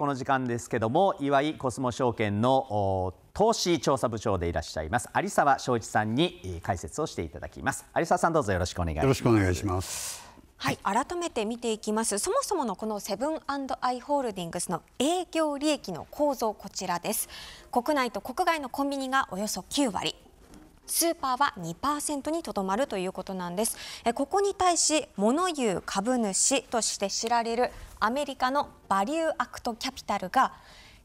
この時間ですけども岩井コスモ証券の投資調査部長でいらっしゃいます有沢昭一さんに解説をしていただきます有沢さんどうぞよろしくお願いしますよろしくお願いしますはい、改めて見ていきます。そもそものこのセブンアイ・ホールディングスの営業利益の構造こちらです。国内と国外のコンビニがおよそ9割、スーパーは2%にとどまるということなんですここに対し物言う株主として知られるアメリカのバリューアクトキャピタルが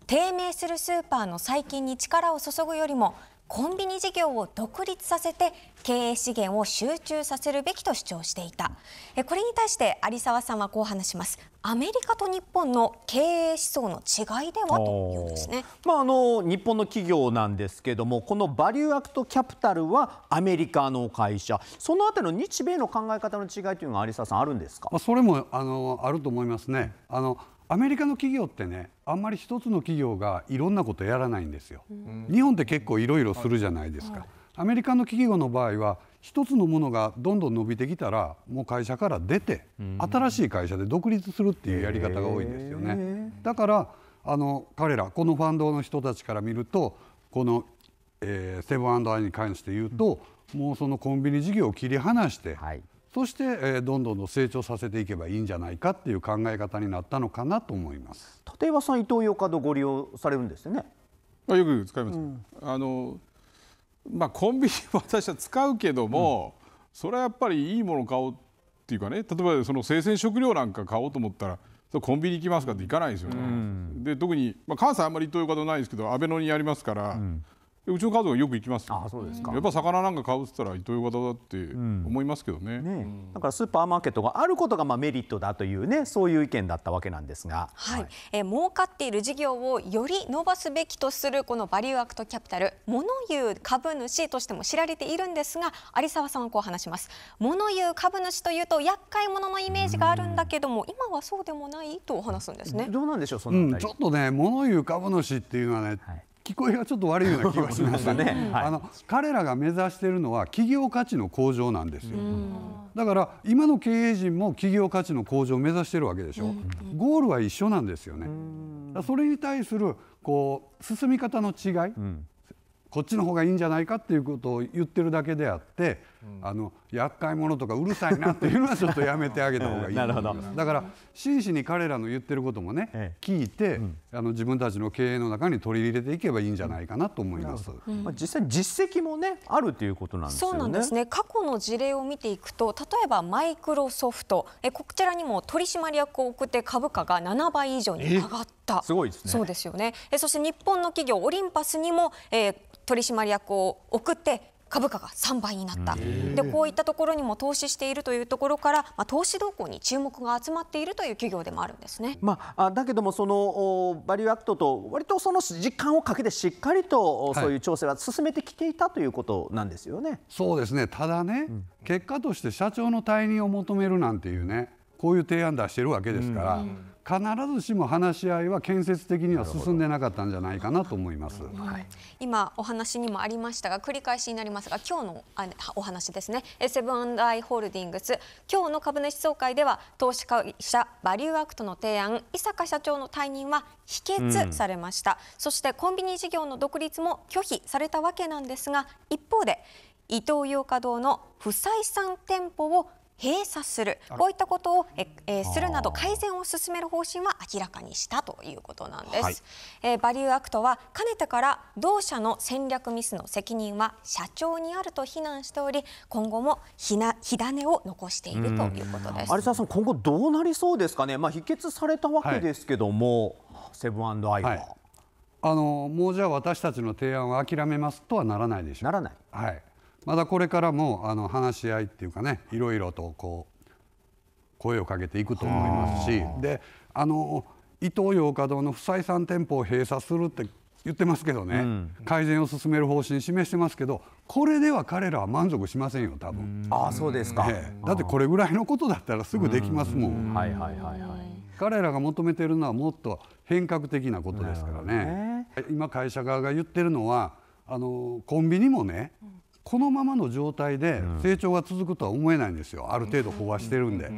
低迷するスーパーの再建に力を注ぐよりもコンビニ事業を独立させて経営資源を集中させるべきと主張していたこれに対して有沢さんはこう話しますアメリカと日本の経営思想の違いではというんですね、まあ、あの日本の企業なんですけどもこのバリューアクトキャピタルはアメリカの会社そのあたりの日米の考え方の違いというのは有沢さんあるんですかそれもあのあると思いますねあのアメリカの企業ってねあんまり一つの企業がいろんなことやらないんですよ。日本って結構いろいろするじゃないですか。アメリカの企業の場合は一つのものがどんどん伸びてきたらもう会社から出て新しい会社で独立するっていうやり方が多いんですよね。だからあの彼らこのファンドの人たちから見るとこの、えー、セブンアイに関して言うと、もうそのコンビニ事業を切り離して、はい、そして、えどんどんど成長させていけばいいんじゃないかっていう考え方になったのかなと思います立岩さん、イトーヨードご利用されるんですよね。よく使います、うん、あのまあ、コンビニ私は使うけども、うん、それはやっぱりいいもの買おうっていうかね例えばその生鮮食料なんか買おうと思ったらコンビニ行きますかって行かないですよね。うん、で特に、まあ、関西あんまり伊藤洋ヨードないですけど安倍のにやりますから。うんうちの家族よく行きます。あそうですか。やっぱ魚なんか買うっつったら伊藤洋型だって思いますけどね,、ねだからスーパーマーケットがあることがまあメリットだというねそういう意見だったわけなんですが、はい、はい、え儲かっている事業をより伸ばすべきとするこのバリューアクトキャピタル、物言う株主としても知られているんですが、有沢さんはこう話します。物言う株主というと厄介者のイメージがあるんだけども、今はそうでもないと話すんですね。どうなんでしょうその、うん、ちょっとね物言う株主っていうのはね、はい聞こえがちょっと悪いような気がしました ね、あの彼らが目指しているのは企業価値の向上なんですよだから今の経営陣も企業価値の向上を目指してるわけでしょゴールは一緒なんですよねそれに対するこう進み方の違い、こっちの方がいいんじゃないかっていうことを言ってるだけであってあの厄介者とかうるさいなっていうのは ちょっとやめてあげた方がいいなるほどだから真摯に彼らの言ってることもね、ええ、聞いて、うん、あの自分たちの経営の中に取り入れていけばいいんじゃないかなと思います、うん、まあ、実際実績もねあるということなんですねそうなんですね過去の事例を見ていくと例えばマイクロソフトえこちらにも取締役を送って株価が7倍以上に上がったすごいですねそうですよねえそして日本の企業オリンパスにも、えー取締役を送って株価が3倍になったでこういったところにも投資しているというところから、まあ、投資動向に注目が集まっているという企業でもあるんですね、まあ、だけどもそのバリューアクトと割とその時間をかけてしっかりとそういう調整は進めてきていたということなんですよね。はい、そうですねただね、うん、結果として社長の退任を求めるなんていうねこういう提案出してるわけですから。うん必ずしも話し合いは建設的には進んでなかったんじゃないかなと思います、はい、今お話にもありましたが繰り返しになりますが今日のお話ですねセブンアイ・ホールディングス今日の株主総会では投資会社バリューアクトの提案伊坂社長の退任は否決されました、うん、そしてコンビニ事業の独立も拒否されたわけなんですが一方で伊ト洋華堂の不採算店舗を閉鎖するこういったことをえ、えするなど改善を進める方針は明らかにしたということなんです、はい、えバリューアクトはかねてから同社の戦略ミスの責任は社長にあると非難しており今後もひな火種を残しているということです有沢さん今後どうなりそうですかねまあ否決されたわけですけども、はい、セブンアイは、はい、あのもうじゃあ私たちの提案を諦めますとはならないでしょうならないはいまだこれからもあの話し合いっていうかねいろいろとこう声をかけていくと思いますしであの伊東洋華堂の不採算店舗を閉鎖するって言ってますけどね、うん、改善を進める方針示してますけどこれでは彼らは満足しませんよ多分ああそうですか、ええ、だってこれぐらいのことだったらすぐできますもんはいはいはいはい彼らが求めてるのはもっと変革的なことですからね、ね、今会社側が言ってるのはあのコンビニもねこのままの状態で成長が続くとは思えないんですよ、ある程度飽和してるんで。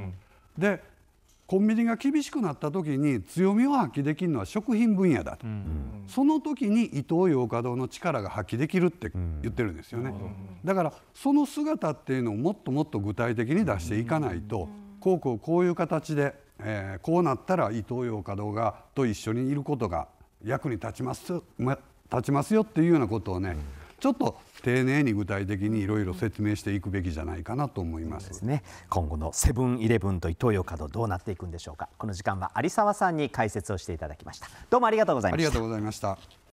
でコンビニが厳しくなった時に強みを発揮できるのは食品分野だと、その時に伊東洋華堂の力が発揮できるって言ってるんですよね、だからその姿っていうのをもっともっと具体的に出していかないと、こうこうこういう形で、えー、こうなったら伊東洋華堂がと一緒にいることが役に立ちます立ちますよっていうようなことをね、うんちょっと丁寧に具体的にいろいろ説明していくべきじゃないかなと思います、ね、今後のセブンイレブンとイトーヨーカドーどうなっていくんでしょうかこの時間は有沢さんに解説をしていただきましたどうもありがとうございましたありがとうございました